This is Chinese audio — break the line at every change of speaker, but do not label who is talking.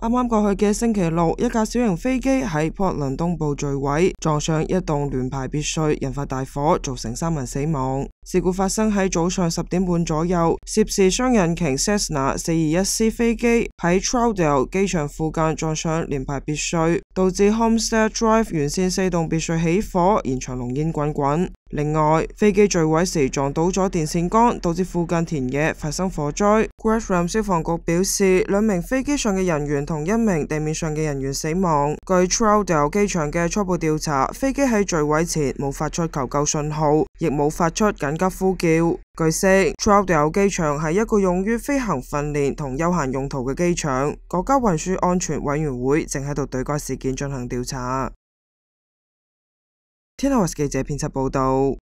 啱啱过去嘅星期六，一架小型飞机喺波伦东部坠毁，撞上一栋联排别墅，引发大火，造成三人死亡。事故发生喺早上十点半左右，涉事双引擎 Cessna 四二一 C 飞机喺 t r o w d a l 机场附近撞上连排别墅，导致 Homestead Drive 沿线四栋别墅起火，现场浓烟滚滚。另外，飞机坠毁时撞倒咗电线杆，导致附近田野发生火灾。g r a f t a m 消防局表示，两名飞机上嘅人员同一名地面上嘅人员死亡。据 t r o w d a l 机场嘅初步调查，飞机喺坠毁前冇发出求救信号，亦冇发出紧。急呼叫。據悉 t r o u d a l e 機場係一個用於飛行訓練同休閒用途嘅機場。國家運輸安全委員會正喺度對該事件進行調查。天下華視記者編輯報導。